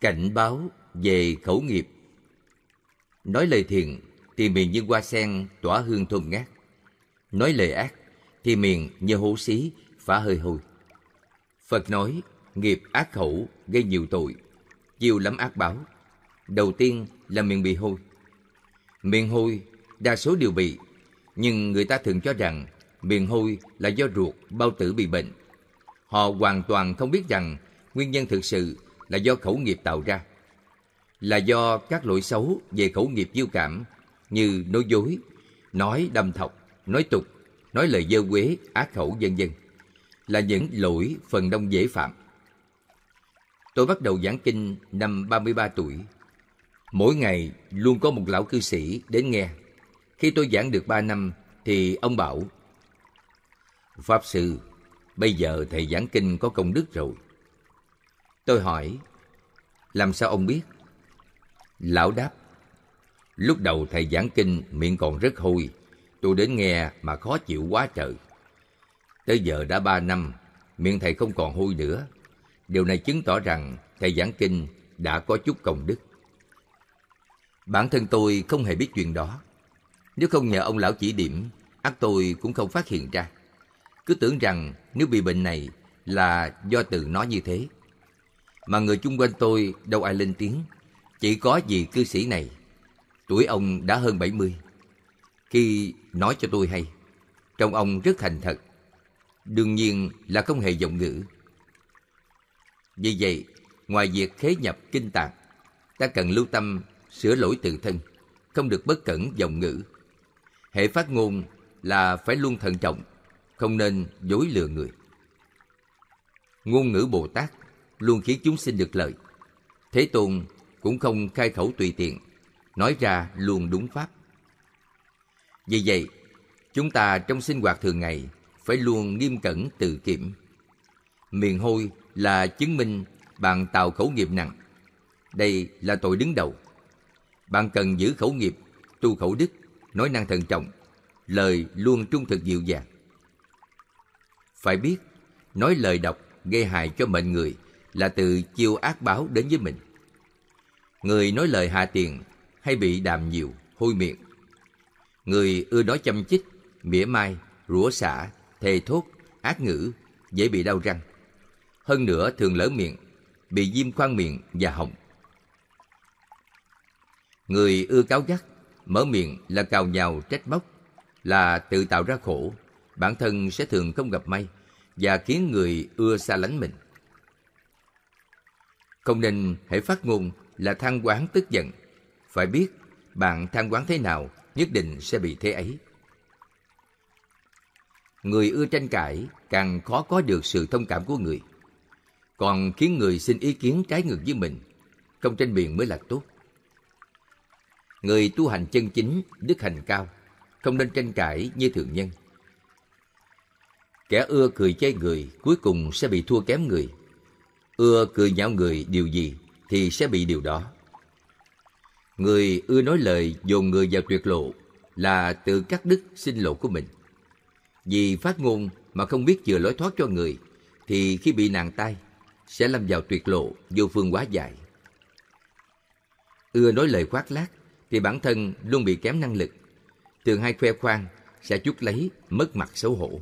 Cảnh báo về khẩu nghiệp Nói lời thiện thì miệng như hoa sen tỏa hương thơm ngát. Nói lời ác thì miệng như hổ xí phá hơi hôi. Phật nói nghiệp ác khẩu gây nhiều tội, nhiều lắm ác báo. Đầu tiên là miệng bị hôi. Miệng hôi đa số đều bị, nhưng người ta thường cho rằng miệng hôi là do ruột bao tử bị bệnh. Họ hoàn toàn không biết rằng nguyên nhân thực sự là do khẩu nghiệp tạo ra là do các lỗi xấu về khẩu nghiệp vô cảm như nói dối nói đâm thọc nói tục nói lời dơ quế ác khẩu vân vân là những lỗi phần đông dễ phạm tôi bắt đầu giảng kinh năm 33 tuổi mỗi ngày luôn có một lão cư sĩ đến nghe khi tôi giảng được 3 năm thì ông bảo pháp sư bây giờ thầy giảng kinh có công đức rồi tôi hỏi làm sao ông biết? Lão đáp, lúc đầu thầy giảng kinh miệng còn rất hôi, tôi đến nghe mà khó chịu quá trời. Tới giờ đã ba năm, miệng thầy không còn hôi nữa. Điều này chứng tỏ rằng thầy giảng kinh đã có chút công đức. Bản thân tôi không hề biết chuyện đó. Nếu không nhờ ông lão chỉ điểm, ắt tôi cũng không phát hiện ra. Cứ tưởng rằng nếu bị bệnh này là do từ nó như thế mà người chung quanh tôi đâu ai lên tiếng. Chỉ có vị cư sĩ này, tuổi ông đã hơn bảy mươi Khi nói cho tôi hay, trong ông rất thành thật, đương nhiên là không hề giọng ngữ. Vì vậy, ngoài việc khế nhập kinh tạng, ta cần lưu tâm sửa lỗi tự thân, không được bất cẩn giọng ngữ. Hệ phát ngôn là phải luôn thận trọng, không nên dối lừa người. Ngôn ngữ Bồ Tát luôn khiến chúng sinh được lợi. Thế Tôn cũng không khai khẩu tùy tiện, nói ra luôn đúng pháp. Vì vậy, chúng ta trong sinh hoạt thường ngày phải luôn nghiêm cẩn tự kiểm. Miền hôi là chứng minh bạn tạo khẩu nghiệp nặng. Đây là tội đứng đầu. Bạn cần giữ khẩu nghiệp, tu khẩu đức, nói năng thận trọng, lời luôn trung thực dịu dàng. Phải biết, nói lời độc gây hại cho mệnh người là từ chiêu ác báo đến với mình. Người nói lời hạ tiền hay bị đàm nhiều, hôi miệng. Người ưa nói châm chích, mỉa mai, rủa xả, thề thốt, ác ngữ, dễ bị đau răng. Hơn nữa thường lỡ miệng, bị viêm khoang miệng và họng. Người ưa cáo gắt, mở miệng là cào nhào trách móc, là tự tạo ra khổ, bản thân sẽ thường không gặp may và khiến người ưa xa lánh mình. Không nên hãy phát ngôn là than quán tức giận. Phải biết bạn than quán thế nào nhất định sẽ bị thế ấy. Người ưa tranh cãi càng khó có được sự thông cảm của người. Còn khiến người xin ý kiến trái ngược với mình, không tranh biện mới là tốt. Người tu hành chân chính, đức hành cao, không nên tranh cãi như thường nhân. Kẻ ưa cười chê người cuối cùng sẽ bị thua kém người ưa cười nhạo người điều gì thì sẽ bị điều đó. Người ưa nói lời dồn người vào tuyệt lộ là tự cắt đứt sinh lộ của mình. Vì phát ngôn mà không biết chừa lối thoát cho người thì khi bị nàng tay sẽ lâm vào tuyệt lộ vô phương quá dài. Ưa nói lời khoác lác thì bản thân luôn bị kém năng lực. Thường hay khoe khoang sẽ chút lấy mất mặt xấu hổ.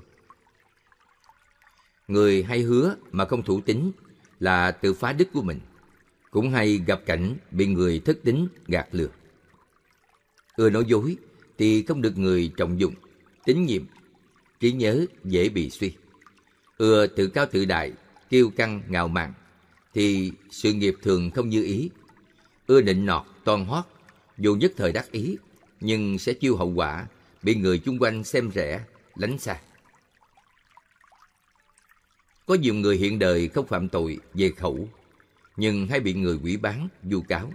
Người hay hứa mà không thủ tính là tự phá đức của mình cũng hay gặp cảnh bị người thất tính gạt lừa ưa nói dối thì không được người trọng dụng tín nhiệm trí nhớ dễ bị suy ưa tự cao tự đại kiêu căng ngạo mạn thì sự nghiệp thường không như ý ưa nịnh nọt toan hót dù nhất thời đắc ý nhưng sẽ chiêu hậu quả bị người chung quanh xem rẻ lánh xa có nhiều người hiện đời không phạm tội về khẩu, nhưng hay bị người quỷ bán, vu cáo.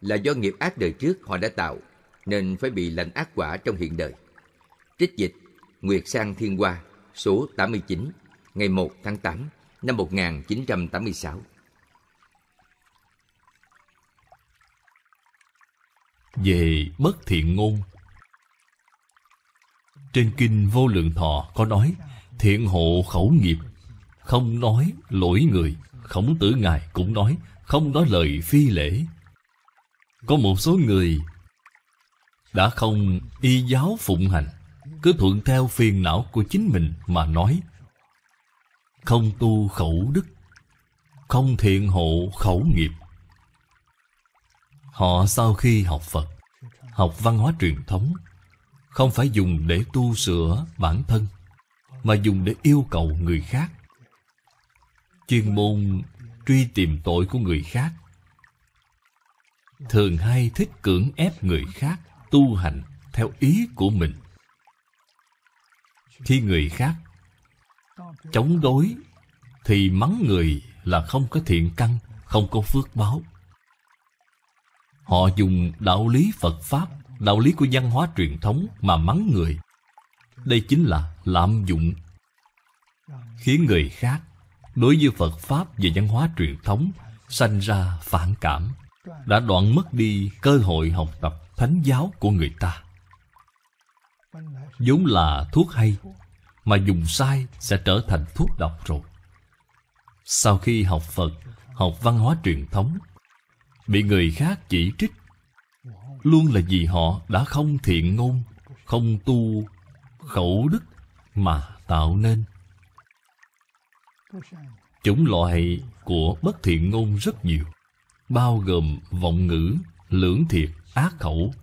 Là do nghiệp ác đời trước họ đã tạo, nên phải bị lành ác quả trong hiện đời. Trích dịch Nguyệt Sang Thiên Hoa số 89 ngày 1 tháng 8 năm 1986. Về bất thiện ngôn Trên kinh Vô Lượng Thọ có nói Thiện hộ khẩu nghiệp không nói lỗi người khổng tử ngài cũng nói không nói lời phi lễ có một số người đã không y giáo phụng hành cứ thuận theo phiền não của chính mình mà nói không tu khẩu đức không thiện hộ khẩu nghiệp họ sau khi học phật học văn hóa truyền thống không phải dùng để tu sửa bản thân mà dùng để yêu cầu người khác chuyên môn truy tìm tội của người khác thường hay thích cưỡng ép người khác tu hành theo ý của mình khi người khác chống đối thì mắng người là không có thiện căn không có phước báo họ dùng đạo lý phật pháp đạo lý của văn hóa truyền thống mà mắng người đây chính là lạm dụng khiến người khác đối với Phật Pháp và văn hóa truyền thống sanh ra phản cảm đã đoạn mất đi cơ hội học tập thánh giáo của người ta vốn là thuốc hay mà dùng sai sẽ trở thành thuốc độc rồi sau khi học phật học văn hóa truyền thống bị người khác chỉ trích luôn là vì họ đã không thiện ngôn không tu khẩu đức mà tạo nên Chủng loại của bất thiện ngôn rất nhiều Bao gồm vọng ngữ, lưỡng thiệt, ác khẩu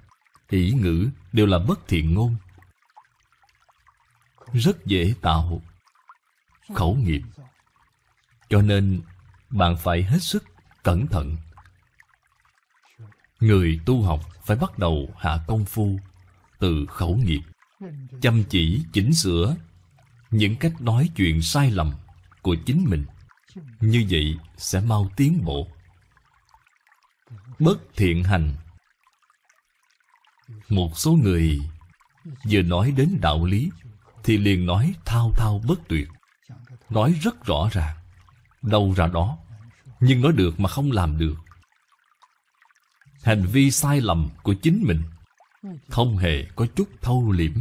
Hỷ ngữ đều là bất thiện ngôn Rất dễ tạo khẩu nghiệp Cho nên bạn phải hết sức cẩn thận Người tu học phải bắt đầu hạ công phu từ khẩu nghiệp Chăm chỉ chỉnh sửa những cách nói chuyện sai lầm của chính mình như vậy sẽ mau tiến bộ bất thiện hành một số người vừa nói đến đạo lý thì liền nói thao thao bất tuyệt nói rất rõ ràng đâu ra đó nhưng nói được mà không làm được hành vi sai lầm của chính mình không hề có chút thâu liễm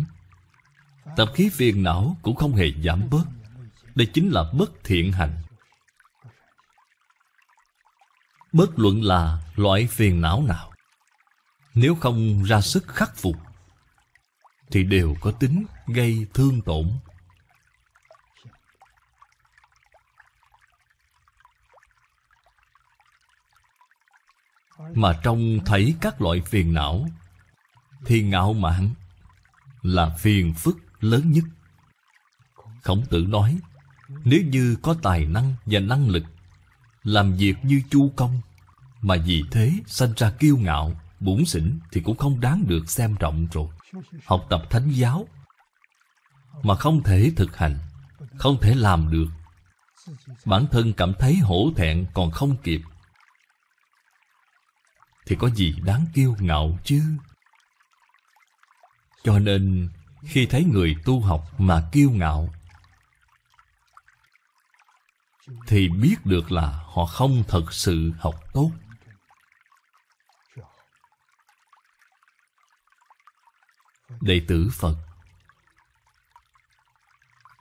tập khí phiền não cũng không hề giảm bớt đây chính là bất thiện hạnh Bất luận là loại phiền não nào Nếu không ra sức khắc phục Thì đều có tính gây thương tổn Mà trong thấy các loại phiền não Thì ngạo mạn là phiền phức lớn nhất Khổng tử nói nếu như có tài năng và năng lực Làm việc như chu công Mà vì thế sanh ra kiêu ngạo Bủn xỉn thì cũng không đáng được xem trọng rồi Học tập thánh giáo Mà không thể thực hành Không thể làm được Bản thân cảm thấy hổ thẹn còn không kịp Thì có gì đáng kiêu ngạo chứ Cho nên khi thấy người tu học mà kiêu ngạo thì biết được là họ không thật sự học tốt đệ tử phật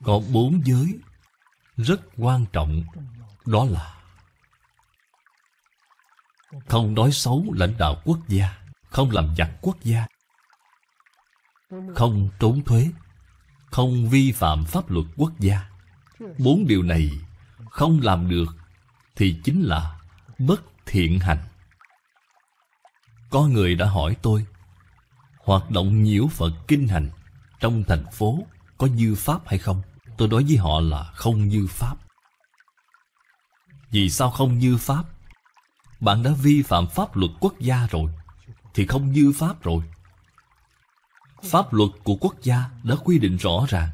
có bốn giới rất quan trọng đó là không nói xấu lãnh đạo quốc gia không làm giặc quốc gia không trốn thuế không vi phạm pháp luật quốc gia bốn điều này không làm được thì chính là bất thiện hành có người đã hỏi tôi hoạt động nhiễu phật kinh hành trong thành phố có dư pháp hay không tôi nói với họ là không dư pháp vì sao không dư pháp bạn đã vi phạm pháp luật quốc gia rồi thì không dư pháp rồi pháp luật của quốc gia đã quy định rõ ràng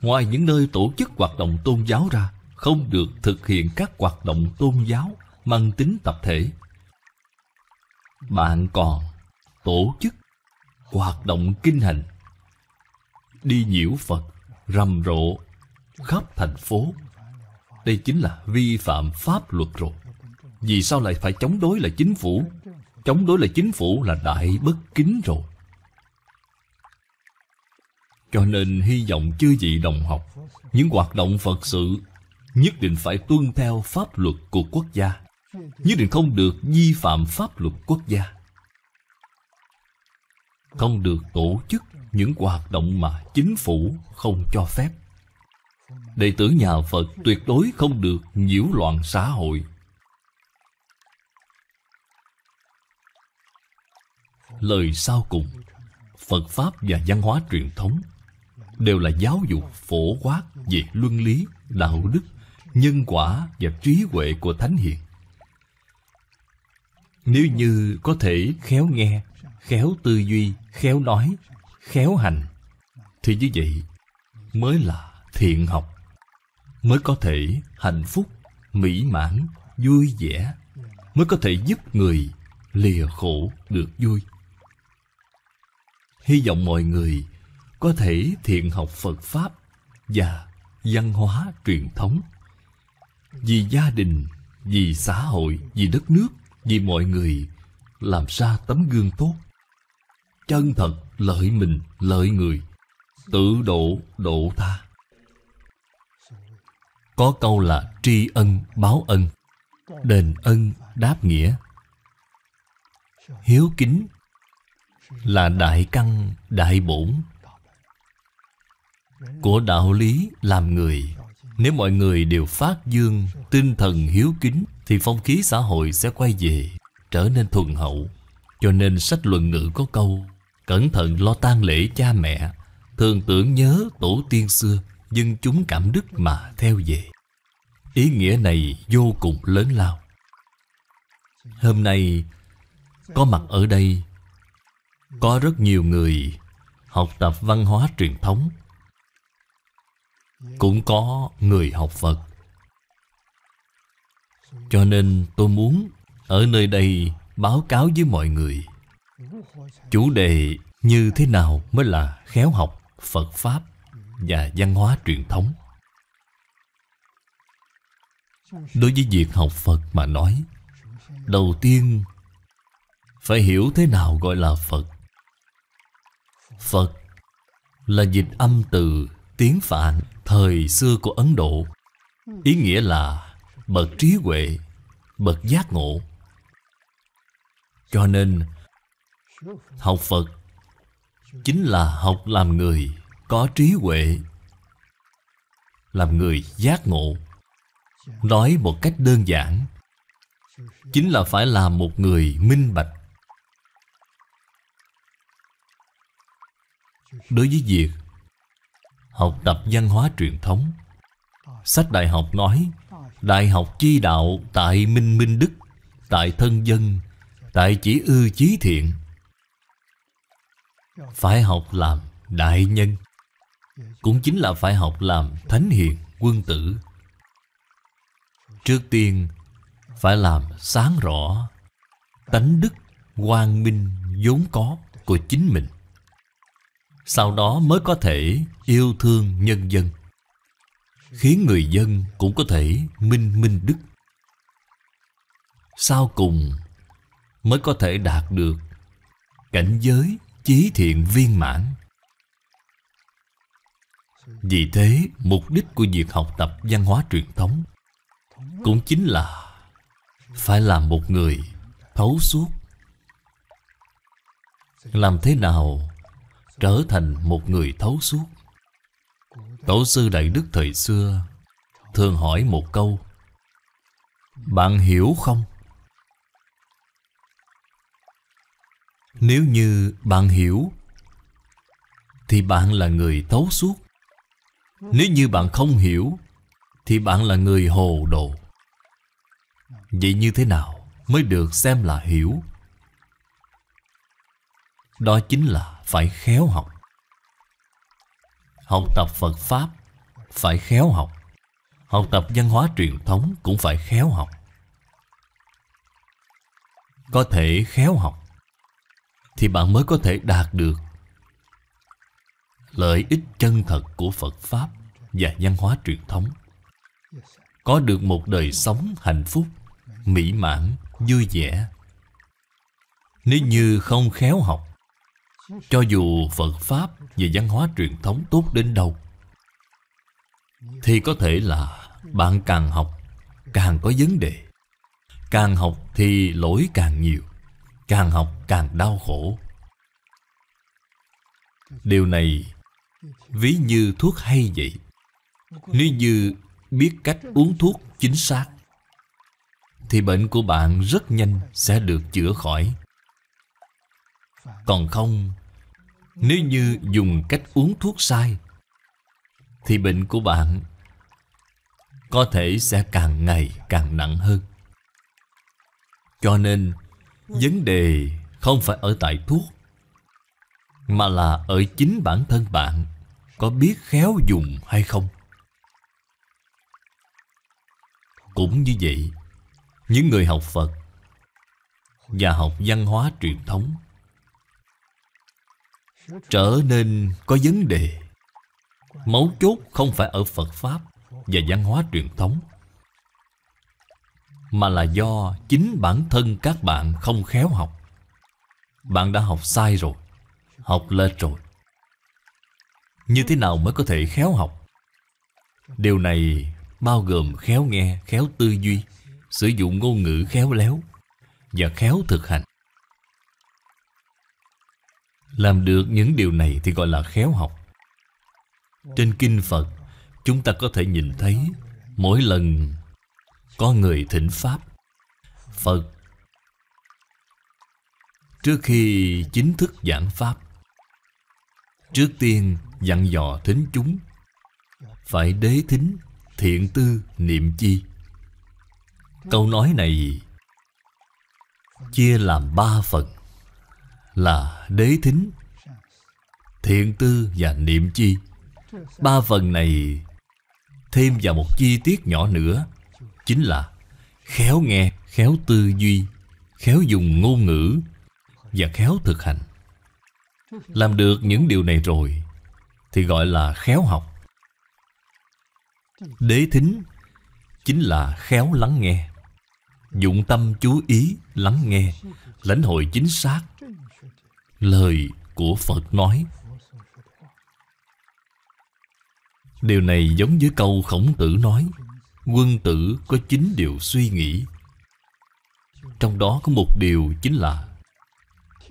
ngoài những nơi tổ chức hoạt động tôn giáo ra không được thực hiện các hoạt động tôn giáo mang tính tập thể. Bạn còn tổ chức hoạt động kinh hành, đi nhiễu Phật rầm rộ khắp thành phố. Đây chính là vi phạm pháp luật rồi. Vì sao lại phải chống đối là chính phủ? Chống đối là chính phủ là đại bất kính rồi. Cho nên hy vọng chư vị đồng học Những hoạt động Phật sự nhất định phải tuân theo pháp luật của quốc gia nhất định không được vi phạm pháp luật quốc gia không được tổ chức những hoạt động mà chính phủ không cho phép đệ tử nhà phật tuyệt đối không được nhiễu loạn xã hội lời sau cùng phật pháp và văn hóa truyền thống đều là giáo dục phổ quát về luân lý đạo đức nhân quả và trí huệ của thánh hiền nếu như có thể khéo nghe khéo tư duy khéo nói khéo hành thì như vậy mới là thiện học mới có thể hạnh phúc mỹ mãn vui vẻ mới có thể giúp người lìa khổ được vui hy vọng mọi người có thể thiện học phật pháp và văn hóa truyền thống vì gia đình vì xã hội vì đất nước vì mọi người làm ra tấm gương tốt chân thật lợi mình lợi người tự độ độ tha có câu là tri ân báo ân đền ân đáp nghĩa hiếu kính là đại căn đại bổn của đạo lý làm người nếu mọi người đều phát dương Tinh thần hiếu kính Thì phong khí xã hội sẽ quay về Trở nên thuần hậu Cho nên sách luận ngữ có câu Cẩn thận lo tang lễ cha mẹ Thường tưởng nhớ tổ tiên xưa dân chúng cảm đức mà theo về Ý nghĩa này vô cùng lớn lao Hôm nay Có mặt ở đây Có rất nhiều người Học tập văn hóa truyền thống cũng có người học Phật. Cho nên tôi muốn ở nơi đây báo cáo với mọi người chủ đề như thế nào mới là khéo học Phật Pháp và văn hóa truyền thống. Đối với việc học Phật mà nói, đầu tiên phải hiểu thế nào gọi là Phật. Phật là dịch âm từ tiếng Phạn thời xưa của Ấn Độ Ý nghĩa là bậc trí huệ, bậc giác ngộ Cho nên học Phật Chính là học làm người có trí huệ Làm người giác ngộ Nói một cách đơn giản Chính là phải là một người minh bạch Đối với việc học tập văn hóa truyền thống. Sách đại học nói, đại học chi đạo tại minh minh đức, tại thân dân, tại chỉ ư chí thiện. Phải học làm đại nhân, cũng chính là phải học làm thánh hiền, quân tử. Trước tiên, phải làm sáng rõ tánh đức, quang minh vốn có của chính mình sau đó mới có thể yêu thương nhân dân khiến người dân cũng có thể minh minh đức sau cùng mới có thể đạt được cảnh giới chí thiện viên mãn vì thế mục đích của việc học tập văn hóa truyền thống cũng chính là phải làm một người thấu suốt làm thế nào trở thành một người thấu suốt. Tổ sư Đại Đức thời xưa thường hỏi một câu Bạn hiểu không? Nếu như bạn hiểu Thì bạn là người thấu suốt Nếu như bạn không hiểu Thì bạn là người hồ đồ Vậy như thế nào mới được xem là hiểu? Đó chính là phải khéo học. Học tập Phật Pháp phải khéo học. Học tập văn hóa truyền thống cũng phải khéo học. Có thể khéo học thì bạn mới có thể đạt được lợi ích chân thật của Phật Pháp và văn hóa truyền thống. Có được một đời sống hạnh phúc, mỹ mãn, vui vẻ. Nếu như không khéo học cho dù Phật Pháp về văn hóa truyền thống tốt đến đâu Thì có thể là bạn càng học càng có vấn đề Càng học thì lỗi càng nhiều Càng học càng đau khổ Điều này ví như thuốc hay vậy Nếu như biết cách uống thuốc chính xác Thì bệnh của bạn rất nhanh sẽ được chữa khỏi còn không Nếu như dùng cách uống thuốc sai Thì bệnh của bạn Có thể sẽ càng ngày càng nặng hơn Cho nên Vấn đề không phải ở tại thuốc Mà là ở chính bản thân bạn Có biết khéo dùng hay không Cũng như vậy Những người học Phật Và học văn hóa truyền thống trở nên có vấn đề mấu chốt không phải ở phật pháp và văn hóa truyền thống mà là do chính bản thân các bạn không khéo học bạn đã học sai rồi học lệch rồi như thế nào mới có thể khéo học điều này bao gồm khéo nghe khéo tư duy sử dụng ngôn ngữ khéo léo và khéo thực hành làm được những điều này thì gọi là khéo học Trên Kinh Phật Chúng ta có thể nhìn thấy Mỗi lần có người thỉnh Pháp Phật Trước khi chính thức giảng Pháp Trước tiên dặn dò thính chúng Phải đế thính thiện tư niệm chi Câu nói này Chia làm ba phần là đế thính Thiện tư và niệm chi Ba phần này Thêm vào một chi tiết nhỏ nữa Chính là Khéo nghe, khéo tư duy Khéo dùng ngôn ngữ Và khéo thực hành Làm được những điều này rồi Thì gọi là khéo học Đế thính Chính là khéo lắng nghe Dụng tâm chú ý, lắng nghe Lãnh hội chính xác lời của Phật nói. Điều này giống với câu khổng tử nói Quân tử có chín điều suy nghĩ Trong đó có một điều chính là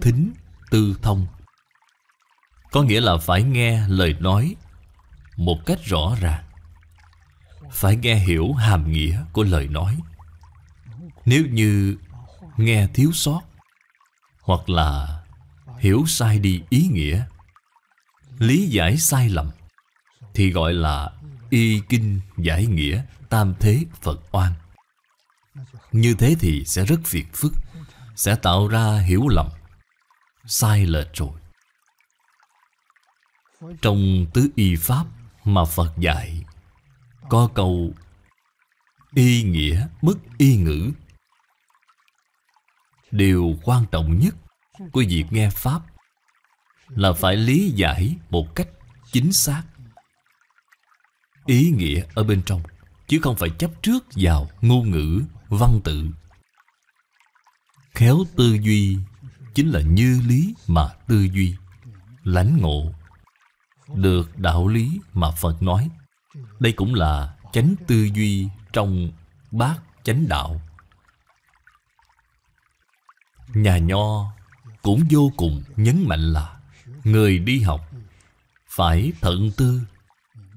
Thính tư thông Có nghĩa là phải nghe lời nói Một cách rõ ràng Phải nghe hiểu hàm nghĩa của lời nói Nếu như nghe thiếu sót Hoặc là hiểu sai đi ý nghĩa lý giải sai lầm thì gọi là y kinh giải nghĩa tam thế phật oan như thế thì sẽ rất phiền phức sẽ tạo ra hiểu lầm sai lệch rồi trong tứ y pháp mà phật dạy có câu y nghĩa bất y ngữ điều quan trọng nhất của việc nghe Pháp là phải lý giải một cách chính xác ý nghĩa ở bên trong chứ không phải chấp trước vào ngôn ngữ văn tự khéo tư duy chính là như lý mà tư duy lãnh ngộ được đạo lý mà phật nói đây cũng là chánh tư duy trong bát chánh đạo nhà nho cũng vô cùng nhấn mạnh là người đi học phải thận tư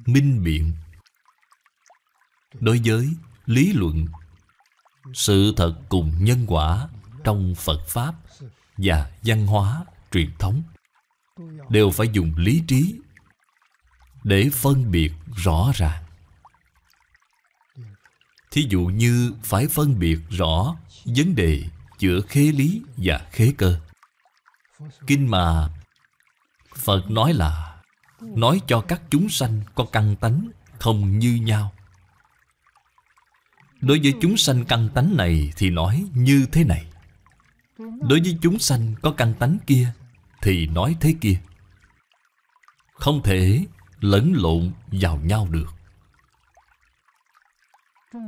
minh biện đối với lý luận sự thật cùng nhân quả trong phật pháp và văn hóa truyền thống đều phải dùng lý trí để phân biệt rõ ràng thí dụ như phải phân biệt rõ vấn đề giữa khế lý và khế cơ Kinh mà Phật nói là Nói cho các chúng sanh có căn tánh Không như nhau Đối với chúng sanh căn tánh này Thì nói như thế này Đối với chúng sanh có căn tánh kia Thì nói thế kia Không thể lẫn lộn vào nhau được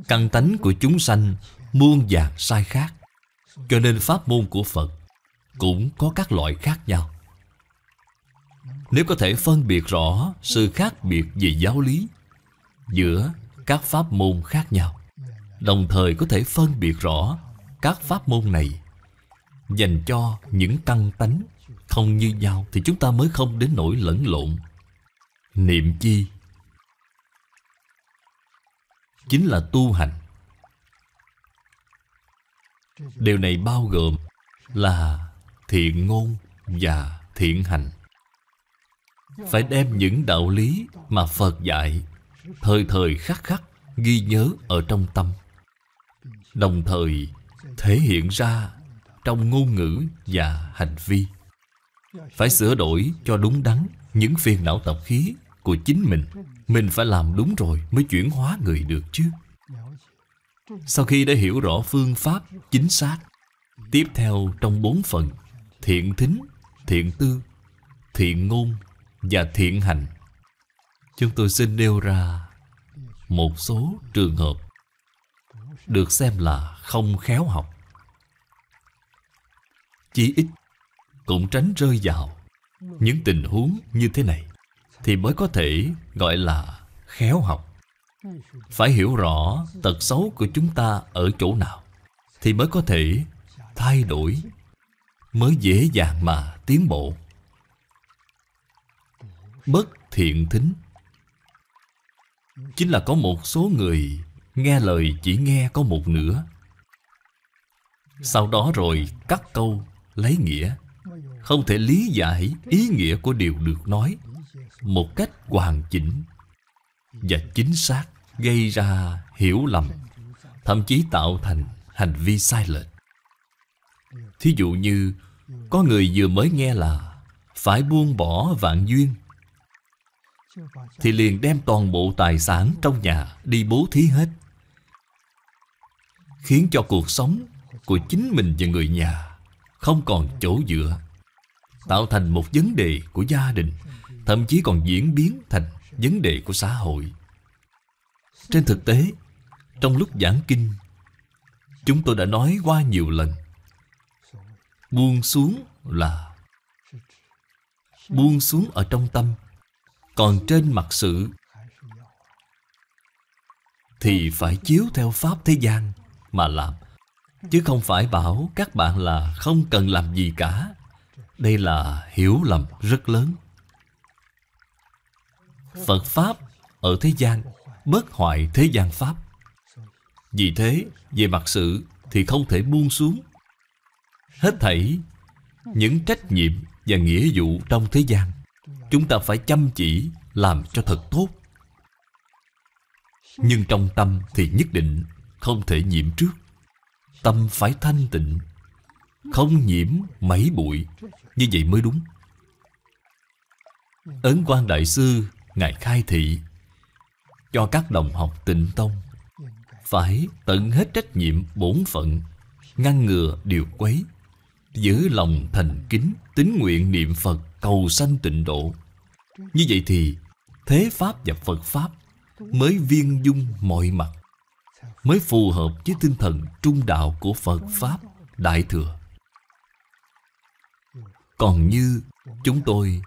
Căn tánh của chúng sanh muôn vàng sai khác Cho nên pháp môn của Phật cũng có các loại khác nhau. Nếu có thể phân biệt rõ sự khác biệt về giáo lý giữa các pháp môn khác nhau, đồng thời có thể phân biệt rõ các pháp môn này dành cho những căn tánh không như nhau thì chúng ta mới không đến nỗi lẫn lộn. Niệm chi chính là tu hành. Điều này bao gồm là thiện ngôn và thiện hành phải đem những đạo lý mà phật dạy thời thời khắc khắc ghi nhớ ở trong tâm đồng thời thể hiện ra trong ngôn ngữ và hành vi phải sửa đổi cho đúng đắn những phiền não tập khí của chính mình mình phải làm đúng rồi mới chuyển hóa người được chứ sau khi đã hiểu rõ phương pháp chính xác tiếp theo trong bốn phần thiện thính, thiện tư, thiện ngôn và thiện hành. Chúng tôi xin nêu ra một số trường hợp được xem là không khéo học. Chỉ ít cũng tránh rơi vào những tình huống như thế này thì mới có thể gọi là khéo học. Phải hiểu rõ tật xấu của chúng ta ở chỗ nào thì mới có thể thay đổi mới dễ dàng mà tiến bộ. Bất thiện thính Chính là có một số người nghe lời chỉ nghe có một nửa. Sau đó rồi cắt câu, lấy nghĩa. Không thể lý giải ý nghĩa của điều được nói một cách hoàn chỉnh và chính xác gây ra hiểu lầm thậm chí tạo thành hành vi sai lệch Thí dụ như Có người vừa mới nghe là Phải buông bỏ vạn duyên Thì liền đem toàn bộ tài sản trong nhà Đi bố thí hết Khiến cho cuộc sống Của chính mình và người nhà Không còn chỗ dựa Tạo thành một vấn đề của gia đình Thậm chí còn diễn biến thành vấn đề của xã hội Trên thực tế Trong lúc giảng kinh Chúng tôi đã nói qua nhiều lần Buông xuống là Buông xuống ở trong tâm Còn trên mặt sự Thì phải chiếu theo pháp thế gian Mà làm Chứ không phải bảo các bạn là không cần làm gì cả Đây là hiểu lầm rất lớn Phật Pháp ở thế gian Bất hoại thế gian Pháp Vì thế về mặt sự thì không thể buông xuống Hết thảy Những trách nhiệm và nghĩa vụ trong thế gian Chúng ta phải chăm chỉ Làm cho thật tốt Nhưng trong tâm thì nhất định Không thể nhiễm trước Tâm phải thanh tịnh Không nhiễm mấy bụi Như vậy mới đúng Ấn quan đại sư Ngài khai thị Cho các đồng học tịnh tông Phải tận hết trách nhiệm bổn phận Ngăn ngừa điều quấy Giữ lòng thành kính tín nguyện niệm Phật Cầu sanh tịnh độ Như vậy thì Thế Pháp và Phật Pháp Mới viên dung mọi mặt Mới phù hợp với tinh thần trung đạo của Phật Pháp Đại Thừa Còn như chúng tôi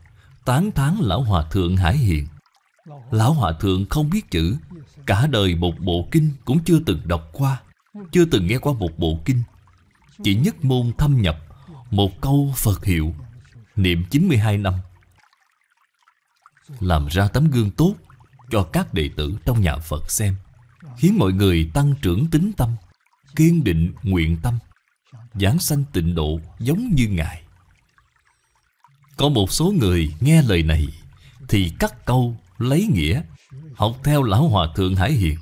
tán thán Lão Hòa Thượng Hải Hiền Lão Hòa Thượng không biết chữ Cả đời một bộ kinh cũng chưa từng đọc qua Chưa từng nghe qua một bộ kinh Chỉ nhất môn thâm nhập một câu Phật hiệu Niệm 92 năm Làm ra tấm gương tốt Cho các đệ tử trong nhà Phật xem Khiến mọi người tăng trưởng tính tâm Kiên định nguyện tâm Giảng sanh tịnh độ giống như Ngài Có một số người nghe lời này Thì cắt câu lấy nghĩa Học theo Lão Hòa Thượng Hải Hiền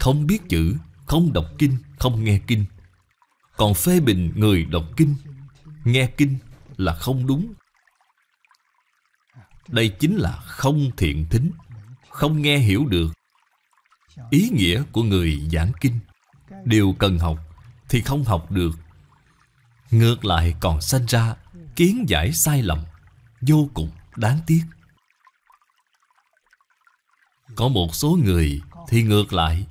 Không biết chữ Không đọc kinh Không nghe kinh Còn phê bình người đọc kinh nghe kinh là không đúng đây chính là không thiện thính không nghe hiểu được ý nghĩa của người giảng kinh đều cần học thì không học được ngược lại còn sanh ra kiến giải sai lầm vô cùng đáng tiếc có một số người thì ngược lại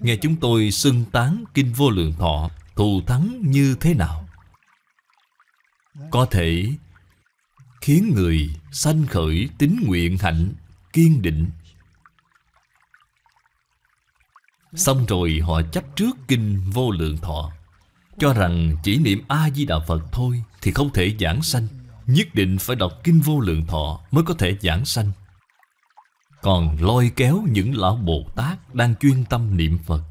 nghe chúng tôi xưng tán kinh vô lượng thọ thù thắng như thế nào có thể khiến người sanh khởi tín nguyện hạnh kiên định xong rồi họ chấp trước kinh vô lượng thọ cho rằng chỉ niệm a di đà phật thôi thì không thể giảng sanh nhất định phải đọc kinh vô lượng thọ mới có thể giảng sanh còn lôi kéo những lão bồ tát đang chuyên tâm niệm phật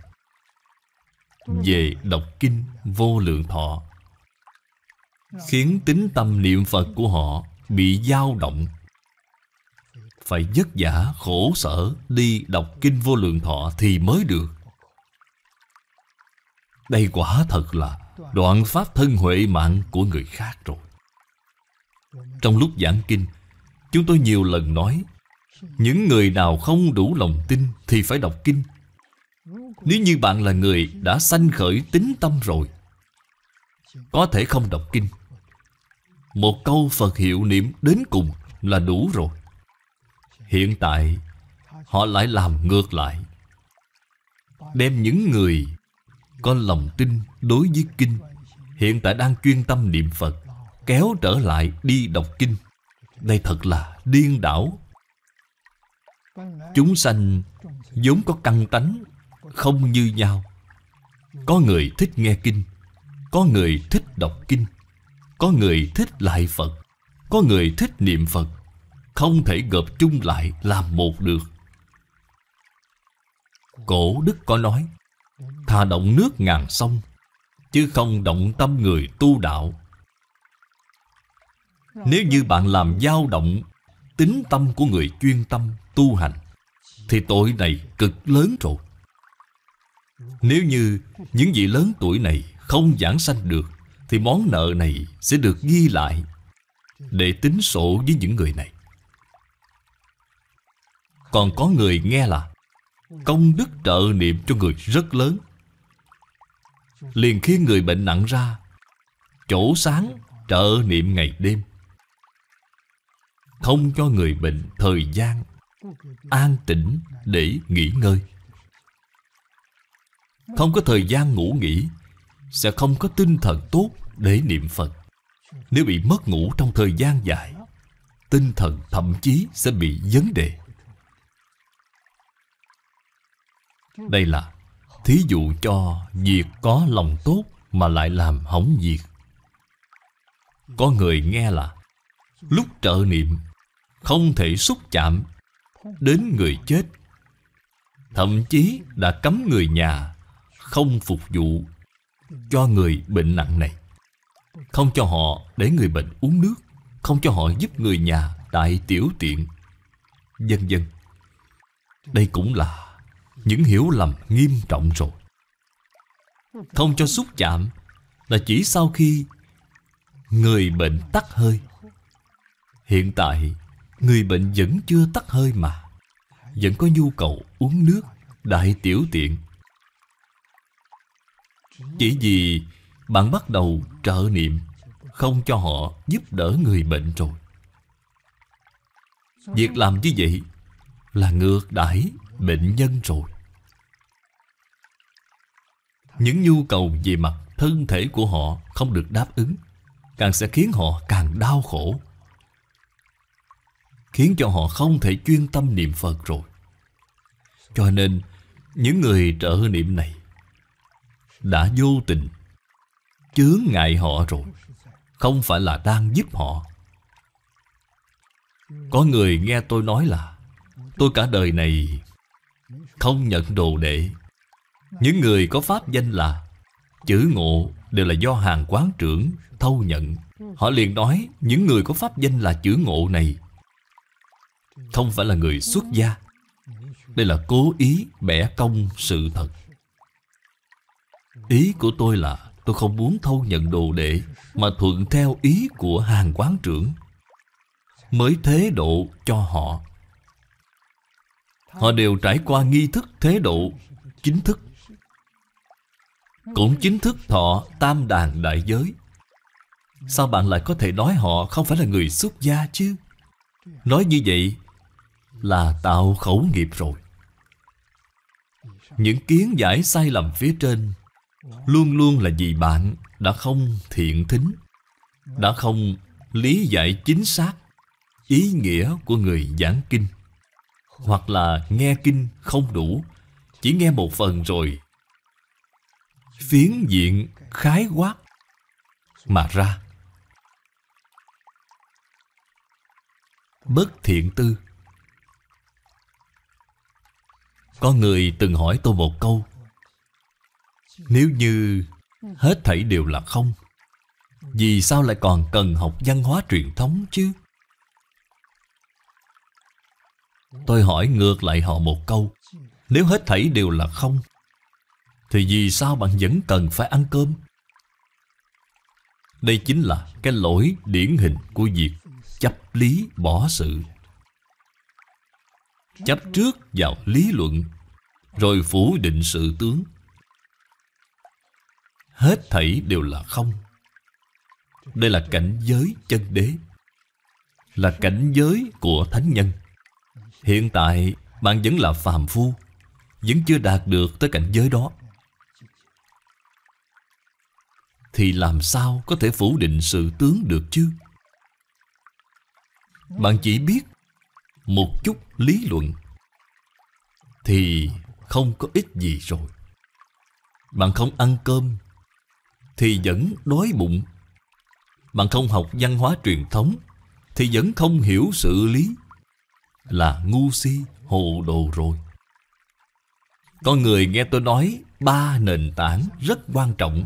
về đọc kinh vô lượng thọ Khiến tính tâm niệm Phật của họ bị dao động Phải vất vả khổ sở đi đọc Kinh Vô Lượng Thọ thì mới được Đây quả thật là đoạn pháp thân huệ mạng của người khác rồi Trong lúc giảng kinh Chúng tôi nhiều lần nói Những người nào không đủ lòng tin thì phải đọc kinh Nếu như bạn là người đã sanh khởi tính tâm rồi Có thể không đọc kinh một câu Phật hiệu niệm đến cùng là đủ rồi Hiện tại Họ lại làm ngược lại Đem những người Có lòng tin đối với kinh Hiện tại đang chuyên tâm niệm Phật Kéo trở lại đi đọc kinh Đây thật là điên đảo Chúng sanh vốn có căng tánh Không như nhau Có người thích nghe kinh Có người thích đọc kinh có người thích lại Phật Có người thích niệm Phật Không thể gộp chung lại làm một được Cổ Đức có nói Thà động nước ngàn sông Chứ không động tâm người tu đạo Nếu như bạn làm dao động Tính tâm của người chuyên tâm tu hành Thì tội này cực lớn rồi Nếu như những vị lớn tuổi này không giảng sanh được thì món nợ này sẽ được ghi lại Để tính sổ với những người này Còn có người nghe là Công đức trợ niệm cho người rất lớn Liền khi người bệnh nặng ra Chỗ sáng trợ niệm ngày đêm Không cho người bệnh thời gian An tĩnh để nghỉ ngơi Không có thời gian ngủ nghỉ Sẽ không có tinh thần tốt để niệm Phật Nếu bị mất ngủ trong thời gian dài Tinh thần thậm chí sẽ bị vấn đề Đây là Thí dụ cho việc có lòng tốt mà lại làm hỏng việc Có người nghe là Lúc trợ niệm Không thể xúc chạm Đến người chết Thậm chí đã cấm người nhà Không phục vụ Cho người bệnh nặng này không cho họ để người bệnh uống nước Không cho họ giúp người nhà đại tiểu tiện Dân dân Đây cũng là những hiểu lầm nghiêm trọng rồi Không cho xúc chạm Là chỉ sau khi Người bệnh tắt hơi Hiện tại Người bệnh vẫn chưa tắt hơi mà Vẫn có nhu cầu uống nước Đại tiểu tiện Chỉ vì bạn bắt đầu trợ niệm Không cho họ giúp đỡ người bệnh rồi Việc làm như vậy Là ngược đãi bệnh nhân rồi Những nhu cầu về mặt thân thể của họ Không được đáp ứng Càng sẽ khiến họ càng đau khổ Khiến cho họ không thể chuyên tâm niệm Phật rồi Cho nên Những người trợ niệm này Đã vô tình chướng ngại họ rồi Không phải là đang giúp họ Có người nghe tôi nói là Tôi cả đời này Không nhận đồ đệ Những người có pháp danh là Chữ ngộ đều là do hàng quán trưởng thâu nhận Họ liền nói những người có pháp danh là chữ ngộ này Không phải là người xuất gia Đây là cố ý bẻ công sự thật Ý của tôi là Tôi không muốn thâu nhận đồ đệ Mà thuận theo ý của hàng quán trưởng Mới thế độ cho họ Họ đều trải qua nghi thức thế độ Chính thức Cũng chính thức thọ tam đàn đại giới Sao bạn lại có thể nói họ không phải là người xuất gia chứ Nói như vậy là tạo khẩu nghiệp rồi Những kiến giải sai lầm phía trên Luôn luôn là vì bạn đã không thiện thính Đã không lý giải chính xác Ý nghĩa của người giảng kinh Hoặc là nghe kinh không đủ Chỉ nghe một phần rồi Phiến diện khái quát Mà ra Bất thiện tư Có người từng hỏi tôi một câu nếu như hết thảy đều là không Vì sao lại còn cần học văn hóa truyền thống chứ? Tôi hỏi ngược lại họ một câu Nếu hết thảy đều là không Thì vì sao bạn vẫn cần phải ăn cơm? Đây chính là cái lỗi điển hình của việc chấp lý bỏ sự Chấp trước vào lý luận Rồi phủ định sự tướng hết thảy đều là không đây là cảnh giới chân đế là cảnh giới của thánh nhân hiện tại bạn vẫn là phàm phu vẫn chưa đạt được tới cảnh giới đó thì làm sao có thể phủ định sự tướng được chứ bạn chỉ biết một chút lý luận thì không có ích gì rồi bạn không ăn cơm thì vẫn đói bụng. Bạn không học văn hóa truyền thống thì vẫn không hiểu sự lý là ngu si hồ đồ rồi. Con người nghe tôi nói ba nền tảng rất quan trọng.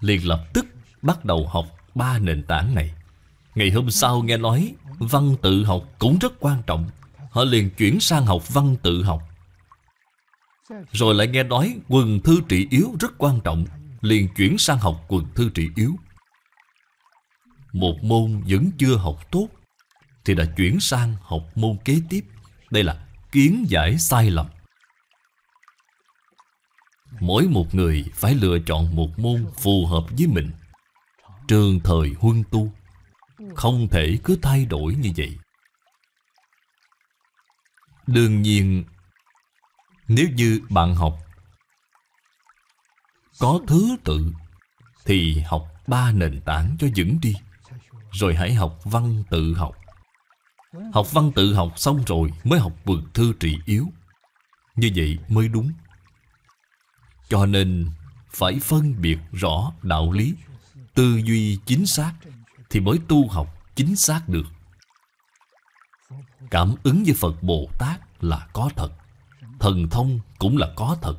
Liền lập tức bắt đầu học ba nền tảng này. Ngày hôm sau nghe nói văn tự học cũng rất quan trọng. Họ liền chuyển sang học văn tự học. Rồi lại nghe nói quần thư trị yếu rất quan trọng liền chuyển sang học quần thư trị yếu. Một môn vẫn chưa học tốt, thì đã chuyển sang học môn kế tiếp. Đây là kiến giải sai lầm. Mỗi một người phải lựa chọn một môn phù hợp với mình. Trường thời huân tu, không thể cứ thay đổi như vậy. Đương nhiên, nếu như bạn học có thứ tự thì học ba nền tảng cho vững đi rồi hãy học văn tự học học văn tự học xong rồi mới học vượt thư trị yếu như vậy mới đúng cho nên phải phân biệt rõ đạo lý tư duy chính xác thì mới tu học chính xác được cảm ứng với phật bồ tát là có thật thần thông cũng là có thật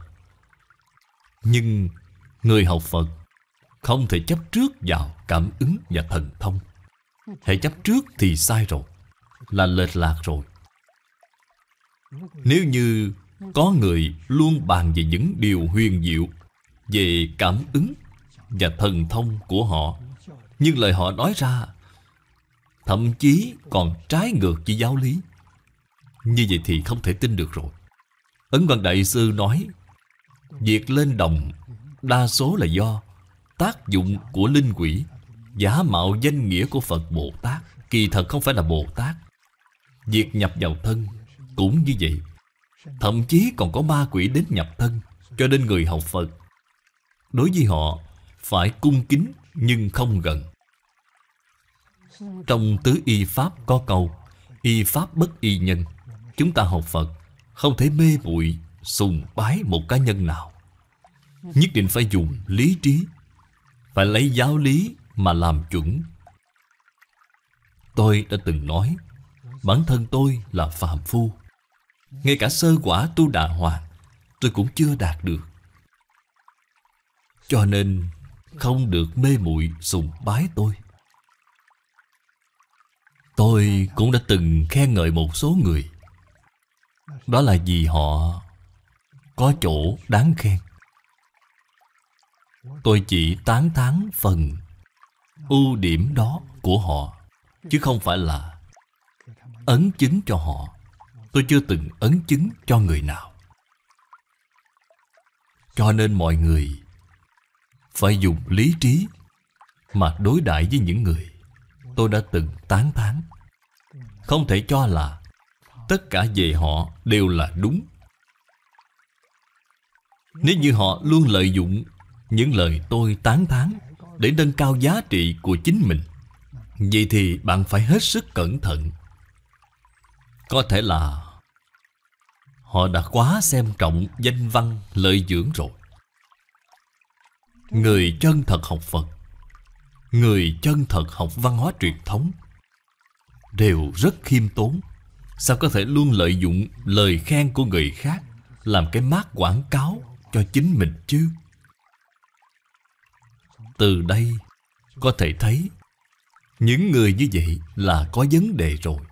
nhưng Người học Phật không thể chấp trước vào cảm ứng và thần thông. Hãy chấp trước thì sai rồi, là lệch lạc rồi. Nếu như có người luôn bàn về những điều huyền diệu về cảm ứng và thần thông của họ, nhưng lời họ nói ra thậm chí còn trái ngược với giáo lý. Như vậy thì không thể tin được rồi. Ấn Quang Đại Sư nói, việc lên đồng đa số là do tác dụng của linh quỷ giả mạo danh nghĩa của Phật Bồ Tát kỳ thật không phải là Bồ Tát việc nhập vào thân cũng như vậy thậm chí còn có ma quỷ đến nhập thân cho nên người học Phật đối với họ phải cung kính nhưng không gần trong tứ y pháp có câu y pháp bất y nhân chúng ta học Phật không thể mê bụi sùng bái một cá nhân nào Nhất định phải dùng lý trí Phải lấy giáo lý mà làm chuẩn Tôi đã từng nói Bản thân tôi là phàm phu Ngay cả sơ quả tu đà hoàng Tôi cũng chưa đạt được Cho nên Không được mê muội sùng bái tôi Tôi cũng đã từng khen ngợi một số người Đó là vì họ Có chỗ đáng khen Tôi chỉ tán thán phần ưu điểm đó của họ Chứ không phải là ấn chứng cho họ Tôi chưa từng ấn chứng cho người nào Cho nên mọi người Phải dùng lý trí Mà đối đãi với những người Tôi đã từng tán thán Không thể cho là Tất cả về họ đều là đúng Nếu như họ luôn lợi dụng những lời tôi tán thán để nâng cao giá trị của chính mình vậy thì bạn phải hết sức cẩn thận có thể là họ đã quá xem trọng danh văn lợi dưỡng rồi người chân thật học phật người chân thật học văn hóa truyền thống đều rất khiêm tốn sao có thể luôn lợi dụng lời khen của người khác làm cái mát quảng cáo cho chính mình chứ từ đây có thể thấy những người như vậy là có vấn đề rồi